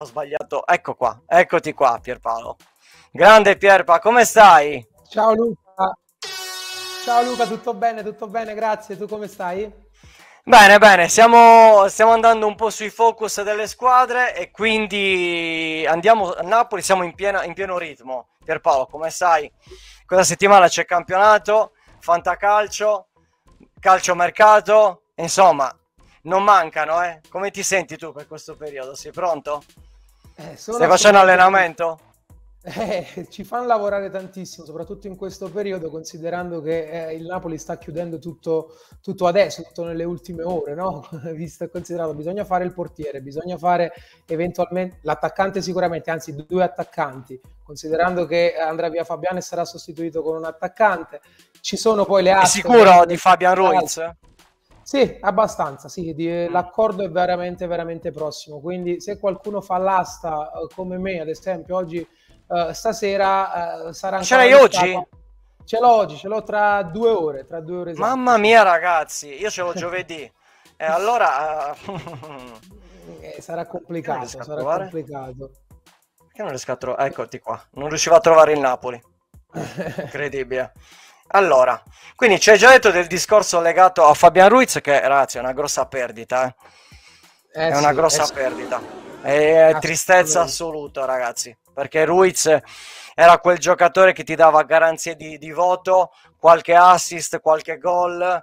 Ho sbagliato. Ecco qua, eccoti qua Pierpaolo. Grande Pierpa, come stai? Ciao Luca. Ciao Luca, tutto bene, tutto bene, grazie. Tu come stai? Bene, bene, stiamo, stiamo andando un po' sui focus delle squadre e quindi andiamo a Napoli, siamo in, piena, in pieno ritmo. Pierpaolo, come sai, questa settimana c'è campionato, fantacalcio, mercato, insomma, non mancano, eh? Come ti senti tu per questo periodo? Sei pronto? Eh, Stai facendo allenamento? Eh, ci fanno lavorare tantissimo, soprattutto in questo periodo, considerando che eh, il Napoli sta chiudendo tutto, tutto adesso, tutto nelle ultime ore, no? visto e considerato. Bisogna fare il portiere, bisogna fare eventualmente l'attaccante sicuramente, anzi due attaccanti, considerando che andrà via Fabiano e sarà sostituito con un attaccante. Ci sono poi le altre... sicuro di Fabian Ruiz? Altre. Ah, sì, abbastanza, sì, di, eh, mm. l'accordo è veramente, veramente prossimo, quindi se qualcuno fa l'asta eh, come me, ad esempio, oggi, eh, stasera eh, sarà... Ce l'hai oggi? Stato... Ce l'ho oggi, ce l'ho tra due ore, tra due ore. Esatto. Mamma mia ragazzi, io ce l'ho giovedì, e allora... Eh, sarà complicato, sarà trovare? complicato. Perché non riesco a trovare? Ecco, Eccoti qua, non riuscivo a trovare il Napoli, incredibile. Allora, quindi ci hai già detto del discorso legato a Fabian Ruiz, che ragazzi è una grossa perdita, eh? Eh è sì, una grossa eh perdita, è tristezza assoluta ragazzi, perché Ruiz era quel giocatore che ti dava garanzie di, di voto, qualche assist, qualche gol,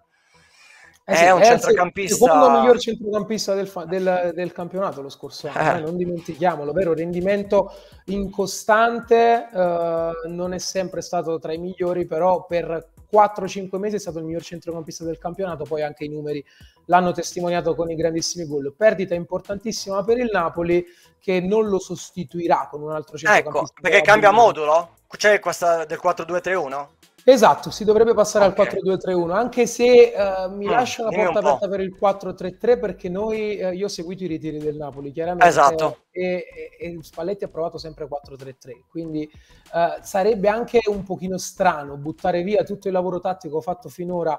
eh, eh sì, è un è centrocampista. Il secondo miglior centrocampista del, fa- del, del campionato lo scorso anno, eh. eh non dimentichiamolo, vero rendimento incostante, eh, non è sempre stato tra i migliori, però per 4-5 mesi è stato il miglior centrocampista del campionato, poi anche i numeri l'hanno testimoniato con i grandissimi gol. Perdita importantissima per il Napoli che non lo sostituirà con un altro ecco, centrocampista. Ecco, perché cambia modulo? C'è questa del 4-2-3-1? Esatto, si dovrebbe passare okay. al 4-2-3-1, anche se uh, mi mm, lascio la porta aperta per il 4-3-3 perché noi, uh, io ho seguito i ritiri del Napoli, chiaramente. Esatto. E, e, e Spalletti ha provato sempre 4-3-3, quindi uh, sarebbe anche un pochino strano buttare via tutto il lavoro tattico fatto finora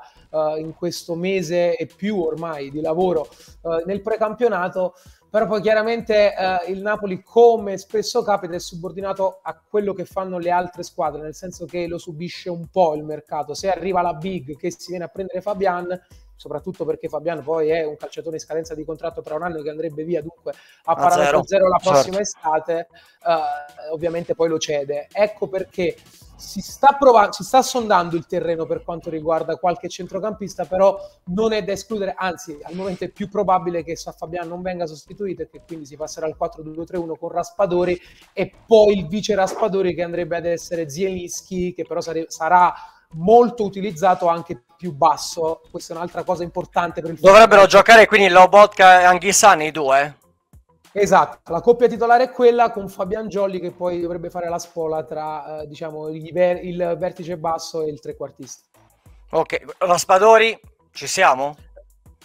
in questo mese e più ormai di lavoro nel precampionato però poi chiaramente eh, il Napoli, come spesso capita, è subordinato a quello che fanno le altre squadre, nel senso che lo subisce un po' il mercato. Se arriva la big che si viene a prendere Fabian, soprattutto perché Fabian poi è un calciatore in scadenza di contratto tra un anno che andrebbe via dunque a, a ah, parametro zero, zero la prossima certo. estate, uh, ovviamente poi lo cede. Ecco perché si sta, provando, si sta sondando il terreno per quanto riguarda qualche centrocampista, però non è da escludere, anzi al momento è più probabile che San Fabian non venga sostituito e che quindi si passerà al 4-2-3-1 con Raspadori e poi il vice Raspadori che andrebbe ad essere Zielinski, che però sare- sarà molto utilizzato anche più basso. Questa è un'altra cosa importante per il Dovrebbero giocare quindi Lobotka e Anghissani i due. Esatto, la coppia titolare è quella con Fabian Jolly che poi dovrebbe fare la spola tra eh, diciamo, il, ver- il vertice basso e il trequartista. Ok, Raspadori, ci siamo?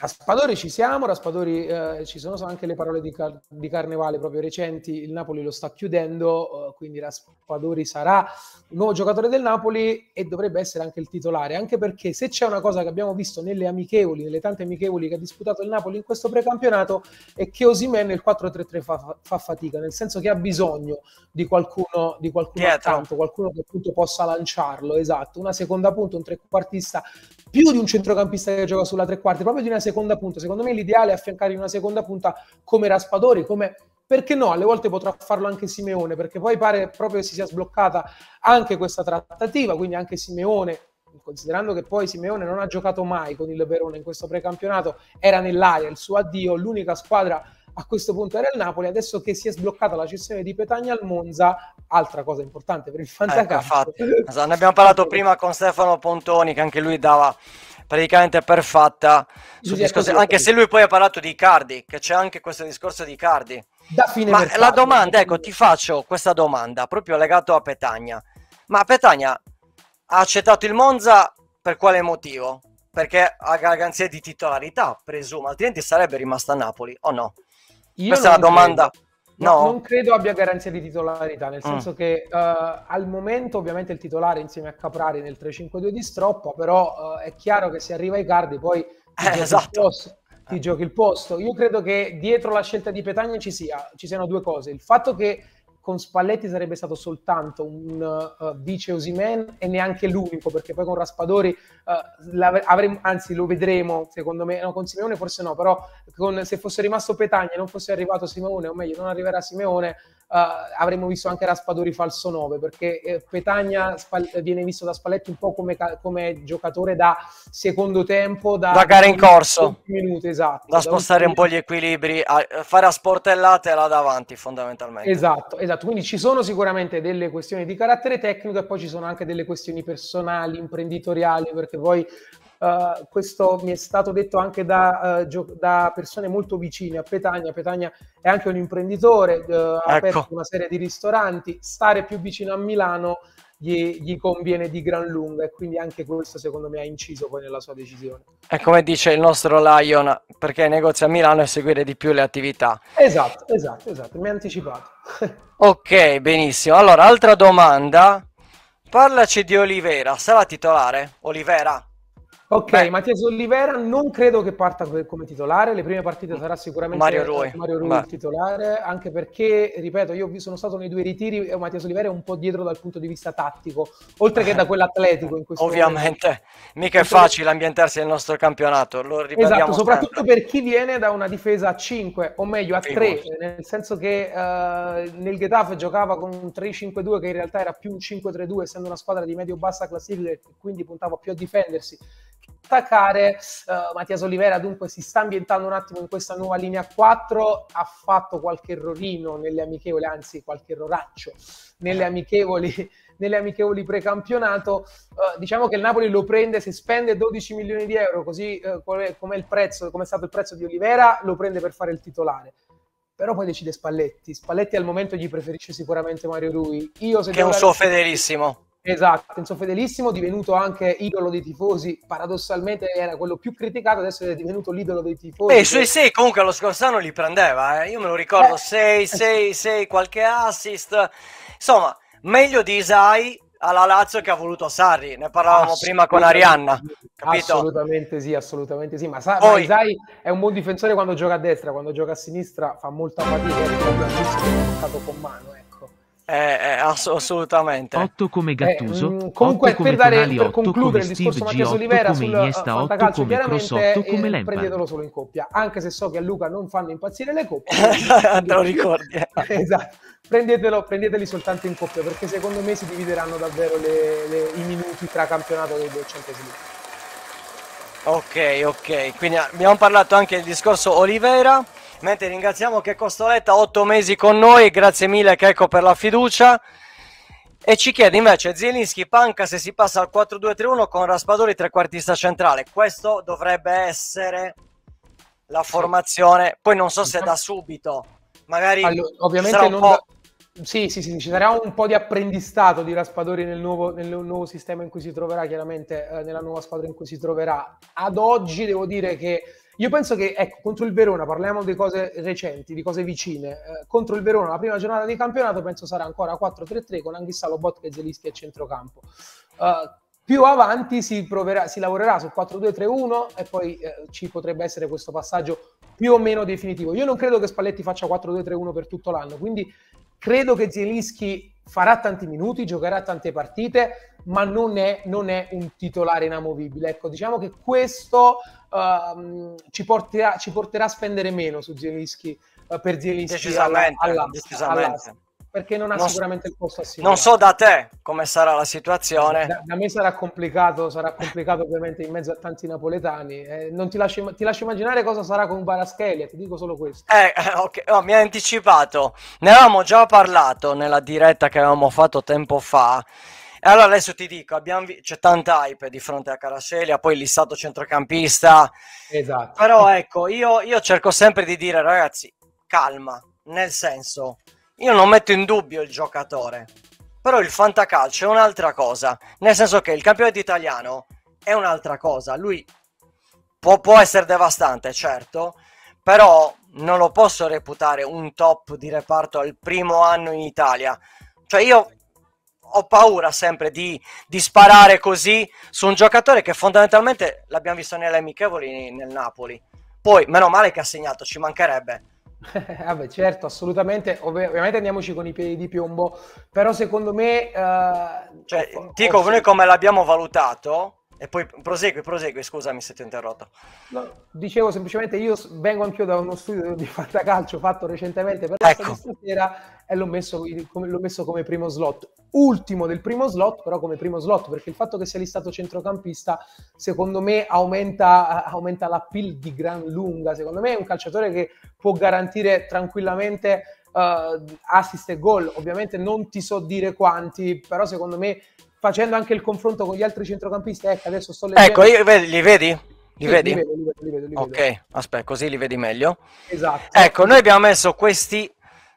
Raspadori ci siamo, Raspadori eh, ci sono anche le parole di, car- di, Carnevale proprio recenti, il Napoli lo sta chiudendo, eh, quindi Raspadori sarà un nuovo giocatore del Napoli e dovrebbe essere anche il titolare, anche perché se c'è una cosa che abbiamo visto nelle amichevoli, nelle tante amichevoli che ha disputato il Napoli in questo precampionato, è che Osimen nel 4-3-3 fa, fa, fatica, nel senso che ha bisogno di qualcuno, di qualcuno accanto, qualcuno che appunto possa lanciarlo, esatto, una seconda punta, un trequartista più di un centrocampista che gioca sulla tre quarti, proprio di una seconda punta. Secondo me l'ideale è affiancare in una seconda punta come Raspadori, come perché no? Alle volte potrà farlo anche Simeone, perché poi pare proprio che si sia sbloccata anche questa trattativa, quindi anche Simeone considerando che poi Simeone non ha giocato mai con il Verona in questo precampionato, era nell'aria il suo addio, l'unica squadra a questo punto era il Napoli, adesso che si è sbloccata la cessione di Petagna al Monza, altra cosa importante per il eh, fantacalcio. Ecco, ne abbiamo parlato prima con Stefano Pontoni, che anche lui dava praticamente per sul discorso, anche se lui poi ha parlato di Cardi, che c'è anche questo discorso di Cardi. Da fine Ma mercato. la domanda, ecco, ti faccio questa domanda, proprio legato a Petagna. Ma Petagna ha accettato il Monza per quale motivo? Perché ha garanzia di titolarità, presumo, altrimenti sarebbe rimasta a Napoli, o no? Io Questa è la domanda. Credo. No. Non credo abbia garanzia di titolarità, nel mm. senso che uh, al momento ovviamente il titolare insieme a Caprari nel 3-5-2 di Stroppa, però uh, è chiaro che se arriva ai cardi poi ti, eh, giochi esatto. posto, ti, eh. giochi il posto. Io credo che dietro la scelta di Petagna ci, sia, ci siano due cose. Il fatto che con Spalletti sarebbe stato soltanto un uh, vice Osimen e neanche l'unico, perché poi con Raspadori uh, eh, avremo, anzi lo vedremo, secondo me, no, con Simeone forse no, però con, se fosse rimasto Petagna e non fosse arrivato Simeone, o meglio non arriverà Simeone, uh, avremmo visto anche Raspadori falso 9, perché eh, Petagna Spal- viene visto da Spalletti un po' come, come giocatore da secondo tempo, da, da gara in corso, minuti, esatto, da, da spostare un po' gli equilibri, a, fare a sportellate là davanti fondamentalmente. Esatto, esatto esatto, quindi ci sono sicuramente delle questioni di carattere tecnico e poi ci sono anche delle questioni personali, imprenditoriali, perché poi uh, questo mi è stato detto anche da, uh, gio- da, persone molto vicine a Petagna. Petagna è anche un imprenditore, uh, ha ecco. aperto una serie di ristoranti, stare più vicino a Milano gli, gli, conviene di gran lunga e quindi anche questo secondo me ha inciso poi nella sua decisione. E come dice il nostro Lion, perché negozia a Milano e seguire di più le attività. Esatto, esatto, esatto, mi ha anticipato. ok, benissimo. Allora, altra domanda. Parlaci di Olivera, sarà titolare? Olivera? Ok, Beh. Mattias Olivera non credo che parta come titolare, le prime partite sarà sicuramente Mario Rui, Mario Rui il titolare, anche perché, ripeto, io sono stato nei due ritiri e Mattias Olivera è un po' dietro dal punto di vista tattico, oltre che da quello atletico in questo Ovviamente, momento. mica è facile ambientarsi nel nostro campionato, lo ripetiamo Esatto, soprattutto per chi viene da una difesa a 5, o meglio a 3, nel senso che uh, nel Getafe giocava con un 3-5-2 che in realtà era più un 5-3-2, essendo una squadra di medio-bassa classifica e quindi puntava più a difendersi attaccare. Uh, eh, Mattias Olivera dunque si sta ambientando un attimo in questa nuova linea 4, ha fatto qualche errorino nelle amichevoli, anzi qualche erroraccio nelle amichevoli, nelle amichevoli precampionato. Uh, diciamo che il Napoli lo prende, se spende 12 milioni di euro, così uh, come il prezzo, è stato il prezzo di Olivera, lo prende per fare il titolare però poi decide Spalletti. Spalletti al momento gli preferisce sicuramente Mario Rui. Io, se che è un suo ragazzi... fedelissimo. Esatto, Enzo Fedelissimo, divenuto anche idolo dei tifosi, paradossalmente era quello più criticato, adesso è divenuto l'idolo dei tifosi. E sui 6 comunque lo scorso anno li prendeva, eh. io me lo ricordo, 6, 6, 6, qualche assist, insomma, meglio di Isai alla Lazio che ha voluto Sarri, ne parlavamo prima con Arianna, capito? Assolutamente sì, assolutamente sì, ma, Sa- Poi... ma Isai è un buon difensore quando gioca a destra, quando gioca a sinistra fa molta fatica, è un con mano, eh eh, eh, ass- eh, assolutamente. 8 come eh, Gattuso, eh, comunque, come per, dare, Tonali, per concludere il discorso Mattias Olivera come Iniesta, sul 8 calcio, come Cross, 8 come Lampard. Prendetelo solo in coppia, anche se so che a Luca non fanno impazzire le coppie. Te lo ricordi. esatto. Prendetelo, prendeteli soltanto in coppia, perché secondo me si divideranno davvero le, le, i minuti tra campionato e Champions League. Ok, ok. Quindi abbiamo parlato anche del discorso Olivera Mentre ringraziamo Checco Stoletta, otto mesi con noi, grazie mille Checco per la fiducia. E ci chiede invece Zielinski Panca se si passa al 4-2-3-1 con Raspadori trequartista centrale. Questo dovrebbe essere la formazione. Poi non so se da subito, magari allora, ovviamente non da... sì, sì, sì, ci sarà un po' di apprendistato di Raspadori nel nuovo, nel nuovo sistema in cui si troverà, chiaramente eh, nella nuova squadra in cui si troverà. Ad oggi devo dire che io penso che, ecco, contro il Verona, parliamo di cose recenti, di cose vicine, eh, contro il Verona la prima giornata di campionato penso sarà ancora 4-3-3 con Anghissa, Lobot e Zelischi a centrocampo. Uh, più avanti si, proverà, si lavorerà sul 4-2-3-1 e poi eh, ci potrebbe essere questo passaggio più o meno definitivo. Io non credo che Spalletti faccia 4-2-3-1 per tutto l'anno, quindi credo che Zelischi farà tanti minuti, giocherà tante partite, ma non è, non è un titolare inamovibile. Ecco, diciamo che questo uh, ci, porterà, ci, porterà, a spendere meno su Zielinski, uh, per Zielinski. Decisamente, alla, alla, decisamente. Alla, perché non ha non sicuramente so, il posto assicurato. Non so da te come sarà la situazione. Da, da, me sarà complicato, sarà complicato ovviamente in mezzo a tanti napoletani. Eh, non ti lascio, ti lascio, immaginare cosa sarà con Baraschelia, ti dico solo questo. Eh, okay. oh, mi ha anticipato. Ne avevamo già parlato nella diretta che avevamo fatto tempo fa. E allora adesso ti dico, vi- c'è tanta hype di fronte a Carascelia, poi lissato centrocampista. Esatto. Però ecco, io, io cerco sempre di dire ragazzi, calma, nel senso... Io non metto in dubbio il giocatore, però il fantacalcio è un'altra cosa, nel senso che il campionato italiano è un'altra cosa, lui può, può essere devastante, certo, però non lo posso reputare un top di reparto al primo anno in Italia. Cioè io ho paura sempre di, di sparare così su un giocatore che fondamentalmente l'abbiamo visto nelle amichevoli nel Napoli. Poi, meno male che ha segnato, ci mancherebbe. Vabbè, certo, assolutamente. Ov- ovviamente andiamoci con i piedi di piombo, però secondo me... Eh, cioè, dico, noi come l'abbiamo valutato, e poi prosegui, prosegui, scusami se ti ho interrotto. No, dicevo semplicemente, io vengo anch'io da uno studio di fantacalcio fatto recentemente per ecco. la stasera e eh, l'ho messo, l'ho messo, come primo slot. Ultimo del primo slot, però come primo slot, perché il fatto che sia listato centrocampista, secondo me, aumenta, aumenta l'appeal di gran lunga. Secondo me è un calciatore che può garantire tranquillamente uh, assist e gol. Ovviamente non ti so dire quanti, però secondo me facendo anche il confronto con gli altri centrocampisti, ecco, adesso sto leggendo. Ecco, io, li vedi? Li sì, vedi? Li vedo, li vedo, li vedo, li ok, aspetta, così li vedi meglio. Esatto. Ecco, noi abbiamo messo questi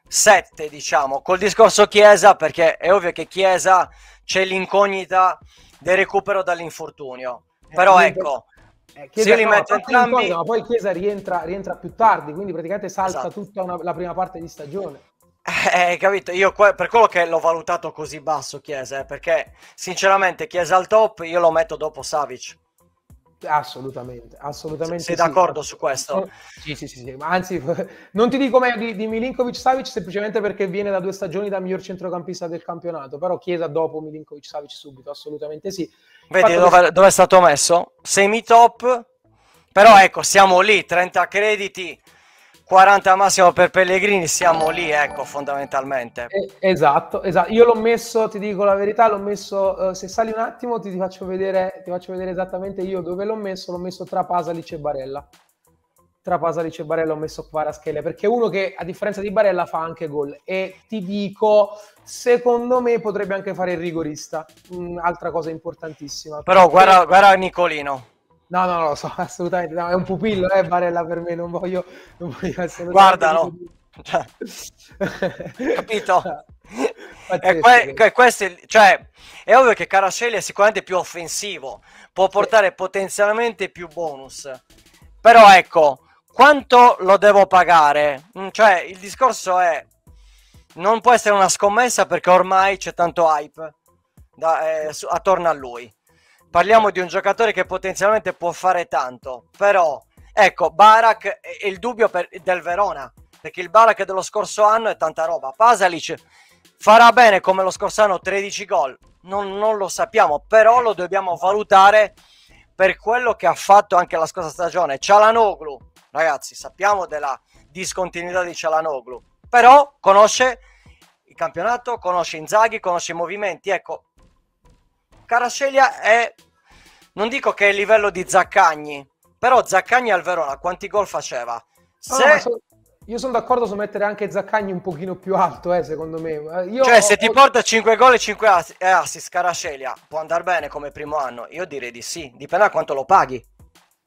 sette, diciamo, col discorso Chiesa, perché è ovvio che Chiesa c'è l'incognita del recupero dall'infortunio. Eh, Però ecco, eh, ecco, eh, se io li no, metto entrambi... ma poi Chiesa rientra, rientra, più tardi, quindi praticamente salta esatto. tutta una, la prima parte di stagione. Eh, capito, io que- per quello che l'ho valutato così basso Chiesa, eh, perché sinceramente Chiesa al top io lo metto dopo Savic. Assolutamente, assolutamente. Sei sì. d'accordo su questo? Eh, sì, sì, sì, sì. Anzi, non ti dico meglio di, di Milinkovic Savic semplicemente perché viene da due stagioni da miglior centrocampista del campionato, però Chiesa dopo Milinkovic Savic subito, assolutamente sì. Vedi dove, che... dove è stato messo? Semi top, però ecco, siamo lì, 30 crediti, 40 massimo per Pellegrini, siamo lì, ecco, fondamentalmente. Eh, esatto, esatto. Io l'ho messo, ti dico la verità, l'ho messo, eh, se sali un attimo ti, ti, faccio vedere, ti faccio vedere esattamente io dove l'ho messo, l'ho messo tra Pasalic e Barella. Tra Pasalic e Barella ho messo Quaraschele, perché è uno che a differenza di Barella fa anche gol. E ti dico, secondo me potrebbe anche fare il rigorista, mm, altra cosa importantissima. Però guarda, guarda Nicolino No, no, lo so, assolutamente. No, è un pupillo, eh, Barella per me, non voglio, non voglio assolutamente... Guardalo! capito? e que- que- questi, cioè, è ovvio che Carascelli è sicuramente più offensivo, può portare sì. potenzialmente più bonus. Però ecco, quanto lo devo pagare? Mm, cioè, il discorso è, non può essere una scommessa perché ormai c'è tanto hype da, eh, su- attorno a lui. Parliamo di un giocatore che potenzialmente può fare tanto, però ecco, Barak è il dubbio per, del Verona, perché il Barak dello scorso anno è tanta roba. Pasalic farà bene come lo scorso anno 13 gol, non, non lo sappiamo, però lo dobbiamo valutare per quello che ha fatto anche la scorsa stagione. Cialanoglu, ragazzi, sappiamo della discontinuità di Cialanoglu, però conosce il campionato, conosce Inzaghi, conosce i movimenti. Ecco, Carasceglia è, non dico che è il livello di Zaccagni, però Zaccagni al Verona quanti gol faceva? Ah, se... No, so, io sono d'accordo su mettere anche Zaccagni un pochino più alto, eh, secondo me. Eh, io cioè, ho, se ti porta 5 gol e 5 assist, eh, assist Carasceglia, può andare bene come primo anno? Io direi di sì, dipende da quanto lo paghi.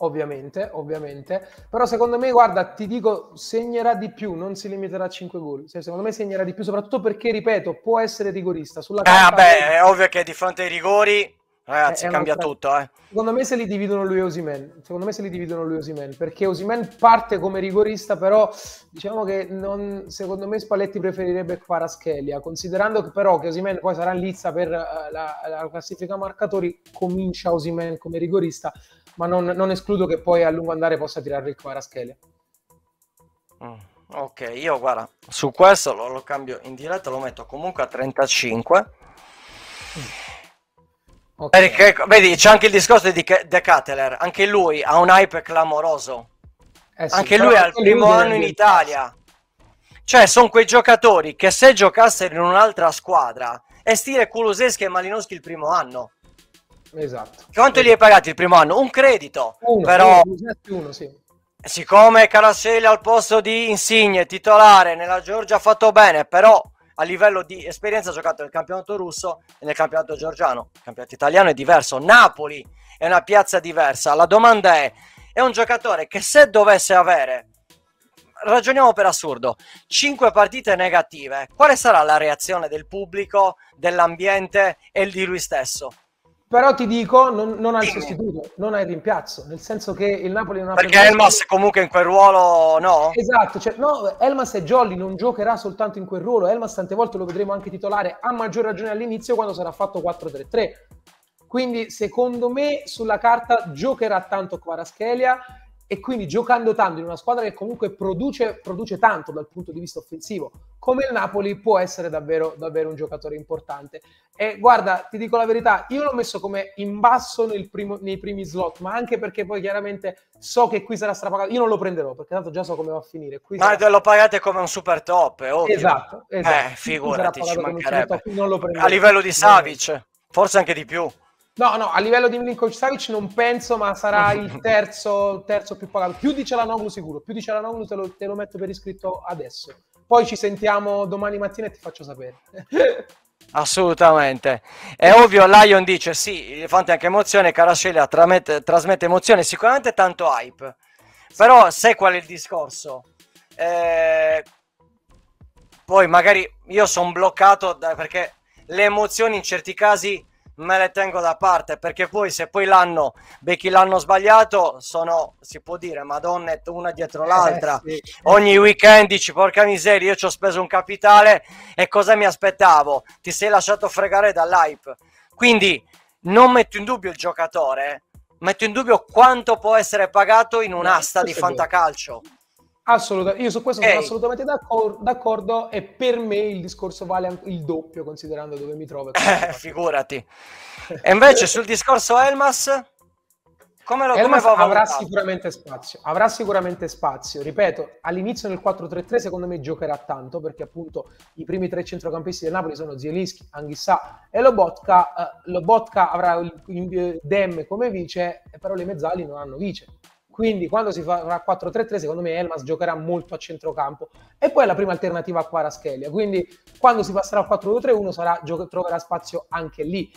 Ovviamente, ovviamente, però secondo me, guarda, ti dico, segnerà di più, non si limiterà a 5 gol. Cioè, secondo me segnerà di più, soprattutto perché, ripeto, può essere rigorista. Sulla eh, beh, è ovvio che di fronte ai rigori, ragazzi, è, cambia è tutto. Eh. Secondo me se li dividono lui e Osimen, secondo me se li dividono lui e Osimen, perché Osimen parte come rigorista, però diciamo che non, secondo me Spalletti preferirebbe Paraschelia, considerando che però che Osimen poi sarà in lizza per eh, la, la classifica marcatori, comincia Osimen come rigorista ma non, non, escludo che poi a lungo andare possa tirare il Quaraschele. Mm, ok, io guarda, su questo lo, lo, cambio in diretta, lo metto comunque a 35. Mm. Okay. Perché, vedi, c'è anche il discorso di De Cateler, anche lui ha un hype clamoroso. Eh sì, anche lui è al primo anno in Italia. Cioè, sono quei giocatori che se giocassero in un'altra squadra, è stile Kuluseschi e Malinowski il primo anno Esatto. Quanto gli hai pagati il primo anno? Un credito. Uno, però... Uno, sì. Siccome Caraselli al posto di Insigne, titolare, nella Georgia ha fatto bene, però a livello di esperienza ha giocato nel campionato russo e nel campionato georgiano. Il campionato italiano è diverso. Napoli è una piazza diversa. La domanda è, è un giocatore che se dovesse avere, ragioniamo per assurdo, 5 partite negative, quale sarà la reazione del pubblico, dell'ambiente e di lui stesso? Però ti dico, non, non ha il sostituto, non ha il rimpiazzo, nel senso che il Napoli non ha... Perché preso... Elmas comunque in quel ruolo no? Esatto, cioè, no, Elmas è jolly, non giocherà soltanto in quel ruolo, Elmas tante volte lo vedremo anche titolare, a maggior ragione all'inizio quando sarà fatto 4-3-3. Quindi secondo me sulla carta giocherà tanto Quaraschelia e quindi giocando tanto in una squadra che comunque produce, produce, tanto dal punto di vista offensivo come il Napoli può essere davvero, davvero un giocatore importante e guarda ti dico la verità io l'ho messo come in basso primo, nei primi slot ma anche perché poi chiaramente so che qui sarà strapagato io non lo prenderò perché tanto già so come va a finire qui ma sarà... lo pagate come un super top è ovvio esatto, esatto. Eh, figurati ci mancherebbe top, a livello di Savic forse anche di più No, no, a livello di Milinkovic Savic non penso, ma sarà il terzo, terzo più pagato. Più di Celanoglu sicuro, più di Celanoglu te te lo metto per iscritto adesso. Poi ci sentiamo domani mattina e ti faccio sapere. Assolutamente. È ovvio, Lion dice sì, fate anche emozione, Carascella tramette, trasmette emozione, sicuramente tanto hype. Però sai qual è il discorso? Eh, poi magari io sono bloccato da, perché le emozioni in certi casi me le tengo da parte perché poi se poi l'hanno becchi l'anno sbagliato sono si può dire madonne una dietro eh, l'altra eh, sì. ogni weekend dici porca miseria io ci ho speso un capitale e cosa mi aspettavo ti sei lasciato fregare dall'hype quindi non metto in dubbio il giocatore metto in dubbio quanto può essere pagato in un'asta no, di fantacalcio vero Assolutamente, io su questo Ehi. sono assolutamente d'accordo, d'accordo, e per me il discorso vale il doppio considerando dove mi trovo. Eh, figurati. e invece sul discorso Elmas, come lo Elmas come avrà sicuramente spazio, avrà sicuramente spazio. Ripeto, all'inizio nel 4-3-3 secondo me giocherà tanto perché appunto i primi tre centrocampisti del Napoli sono Zielinski, Anghissà e Lobotka. Uh, Lobotka avrà il, il, Dem come vice, però le mezzali non hanno vice quindi quando si farà 4-3-3 secondo me Elmas giocherà molto a centrocampo e poi è la prima alternativa a Quaraschelia. Quindi quando si passerà al 4-2-3-1 sarà, gioca- troverà spazio anche lì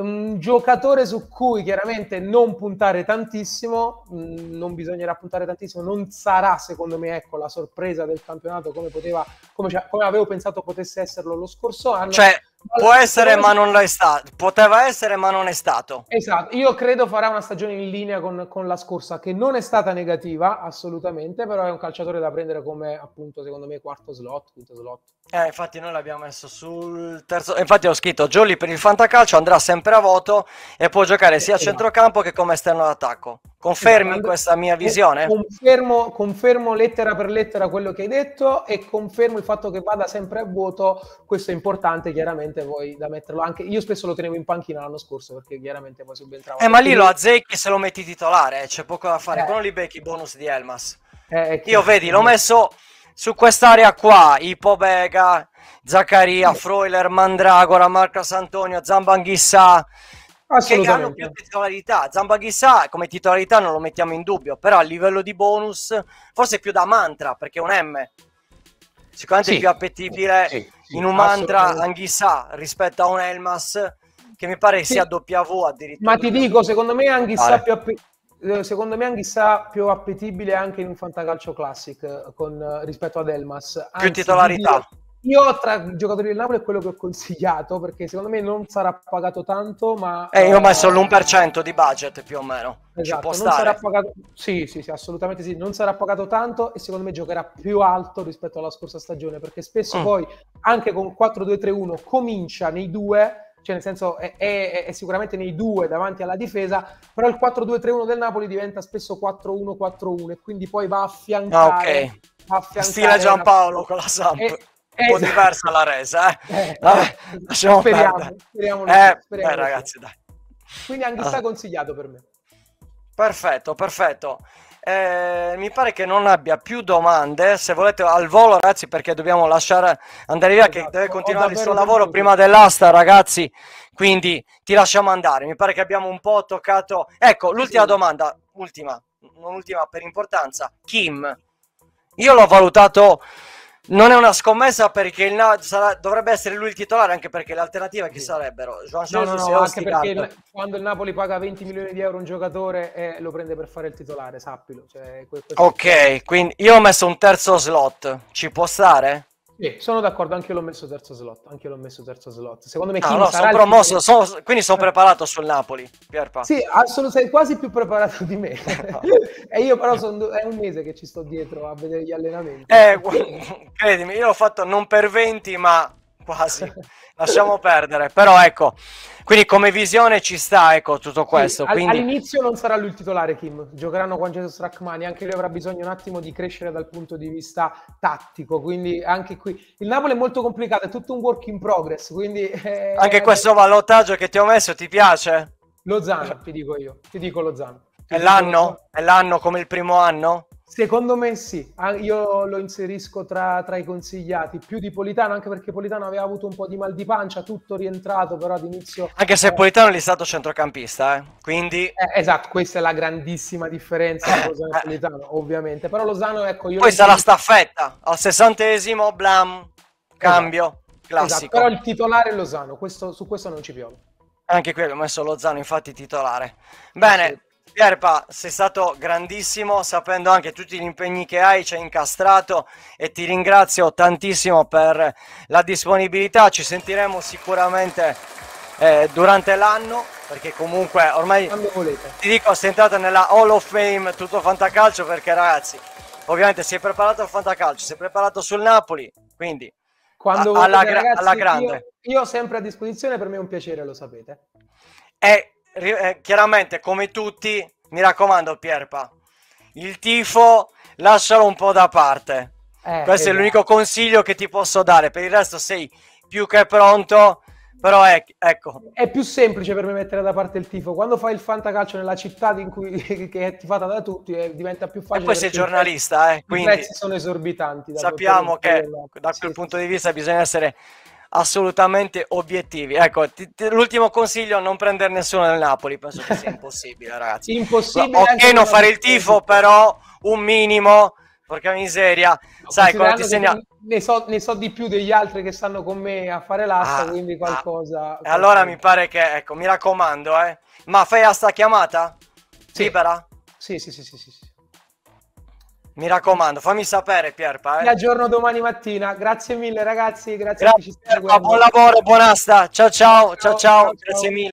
un giocatore su cui chiaramente non puntare tantissimo, mm, non bisognerà puntare tantissimo, non sarà secondo me ecco, la sorpresa del campionato come, poteva, come, cioè, come avevo pensato potesse esserlo lo scorso anno. Cioè, può essere ma non lo è stato, poteva essere ma non è stato. Esatto, io credo farà una stagione in linea con, con la scorsa che non è stata negativa assolutamente, però è un calciatore da prendere come appunto secondo me quarto slot, quinto slot. Eh, infatti noi l'abbiamo messo sul terzo... Eh, infatti ho scritto Jolly per il fantacalcio andrà sempre a voto e può giocare sia a eh, eh, centrocampo che come esterno d'attacco. Confermi esatto. questa mia visione? Confermo, confermo, lettera per lettera quello che hai detto e confermo il fatto che vada sempre a voto. Questo è importante, chiaramente voi da metterlo anche... Io spesso lo tenevo in panchina l'anno scorso perché chiaramente poi subentravo... Eh, ma lì lo azzecchi se lo metti titolare, c'è poco da fare. Eh. Quello lì becchi bonus di Elmas. Eh, Io vedi, l'ho messo su quest'area qua, Vega, Zaccaria, Froiler, Mandragora, Marcos Antonio, Zambanghissà, che hanno più titolarità. Zambanghissà come titolarità non lo mettiamo in dubbio, però a livello di bonus forse più da mantra, perché è un M. Sicuramente sì. più appetibile sì, sì, in un mantra Anghissà rispetto a un Elmas che mi pare sia W addirittura. Ma ti dico, secondo me Anghissà più appetibile eh, secondo me anche Anghissà più appetibile anche in un fantacalcio classic eh, con, eh, rispetto ad Elmas. Anzi, più titolarità. Io tra i giocatori del Napoli è quello che ho consigliato perché secondo me non sarà pagato tanto, ma... Eh, io ho messo l'1% di budget più o meno. Esatto, Ci può sarà pagato... Sì, sì, sì, assolutamente sì. Non sarà pagato tanto e secondo me giocherà più alto rispetto alla scorsa stagione perché spesso mm. poi anche con 4-2-3-1 comincia nei due cioè nel senso è, è, è, sicuramente nei due davanti alla difesa, però il 4-2-3-1 del Napoli diventa spesso 4-1-4-1 e quindi poi va a affiancare... Ah, ok. A affiancare Stile Giampaolo con la Samp. E, eh, un po' esatto. diversa la resa, eh. eh Vabbè, speriamo, perdere. speriamo, eh, speriamo beh, ragazzi, dai. Quindi anche allora. sta consigliato per me. Perfetto, perfetto. Eh, mi pare che non abbia più domande. Se volete al volo, ragazzi, perché dobbiamo lasciare andare via, esatto. che deve continuare il suo lavoro tutto. prima dell'asta, ragazzi. Quindi ti lasciamo andare. Mi pare che abbiamo un po' toccato. Ecco, l'ultima sì. domanda, ultima, non ultima per importanza. Kim, io l'ho valutato non è una scommessa perché il Nav sarà, dovrebbe essere lui il titolare, anche perché le alternative chi sarebbero? Joan no, no, no, no anche perché il, quando il Napoli paga 20 milioni di euro un giocatore eh, lo prende per fare il titolare, sappilo. Cioè, ok, quindi io ho messo un terzo slot, ci può stare? Sì, sono d'accordo, anche io l'ho messo terzo slot, anche l'ho messo terzo slot. Secondo me ah, no, sono promosso, sono, quindi sono preparato sul Napoli, Pierpa. Sì, assolutamente, sei quasi più preparato di me. e io però sono, è un mese che ci sto dietro a vedere gli allenamenti. Eh, credimi, io l'ho fatto non per 20, ma quasi, lasciamo perdere, però ecco, quindi come visione ci sta ecco, tutto questo. Sì, quindi... All'inizio non sarà lui il titolare Kim, giocheranno con Jesus Rachmani, anche lui avrà bisogno un attimo di crescere dal punto di vista tattico, quindi anche qui il Napoli è molto complicato, è tutto un work in progress, quindi... Eh... Anche questo ballottaggio che ti ho messo ti piace? lo Lozano, ti dico io, ti dico lo Ti è l'anno? È l'anno come il primo anno? Secondo me sì, ah, io lo inserisco tra, tra, i consigliati, più di Politano, anche perché Politano aveva avuto un po' di mal di pancia, tutto rientrato però ad inizio... Anche se eh, Politano è stato centrocampista, eh? quindi... Eh, esatto, questa è la grandissima differenza tra eh, Lozano e eh. Politano, ovviamente, però Lozano ecco... Io Poi sarà la staffetta, al sessantesimo, blam, esatto. cambio, esatto. classico. Esatto, però il titolare è Lozano, questo, su questo non ci piove. Anche qui abbiamo messo Lozano infatti titolare. Bene, Pierpa, sei stato grandissimo, sapendo anche tutti gli impegni che hai, ci hai incastrato e ti ringrazio tantissimo per la disponibilità. Ci sentiremo sicuramente eh, durante l'anno, perché comunque ormai ti dico, sei entrata nella Hall of Fame tutto fantacalcio perché ragazzi, ovviamente si è preparato al fantacalcio, si è preparato sul Napoli, quindi Quando a, alla, ragazzi, alla grande. Io, io sempre a disposizione, per me è un piacere, lo sapete. E eh, chiaramente come tutti, mi raccomando Pierpa, il tifo lascialo un po' da parte. Eh, Questo è l'unico consiglio che ti posso dare, per il resto sei più che pronto, però è, ecco. È più semplice per me mettere da parte il tifo, quando fai il fantacalcio nella città cui, che è tifata da tutti eh, diventa più facile. E poi sei giornalista, eh, quindi... I prezzi sono esorbitanti. Sappiamo che da quel sì, punto sì. di vista bisogna essere assolutamente obiettivi. Ecco, ti, ti, l'ultimo consiglio: non prendere nessuno del Napoli. Penso che sia impossibile, ragazzi. impossibile. Ok, non fare il tifo, però un minimo. Porca miseria, no, sai quando ti segna... Ne so, ne so, di più degli altri che stanno con me a fare l'asta, ah, quindi ah. qualcosa, ah. Allora mi pare che, ecco, mi raccomando, eh. Ma fai asta chiamata? Sì. Libera? Sì, sì, sì, sì, sì. Mi raccomando, fammi sapere Pierpa. Eh. Ti aggiorno domani mattina. Grazie mille ragazzi, grazie, grazie Pierpa, Buon lavoro, buonasta. Ciao ciao, ciao ciao, ciao, ciao. grazie mille.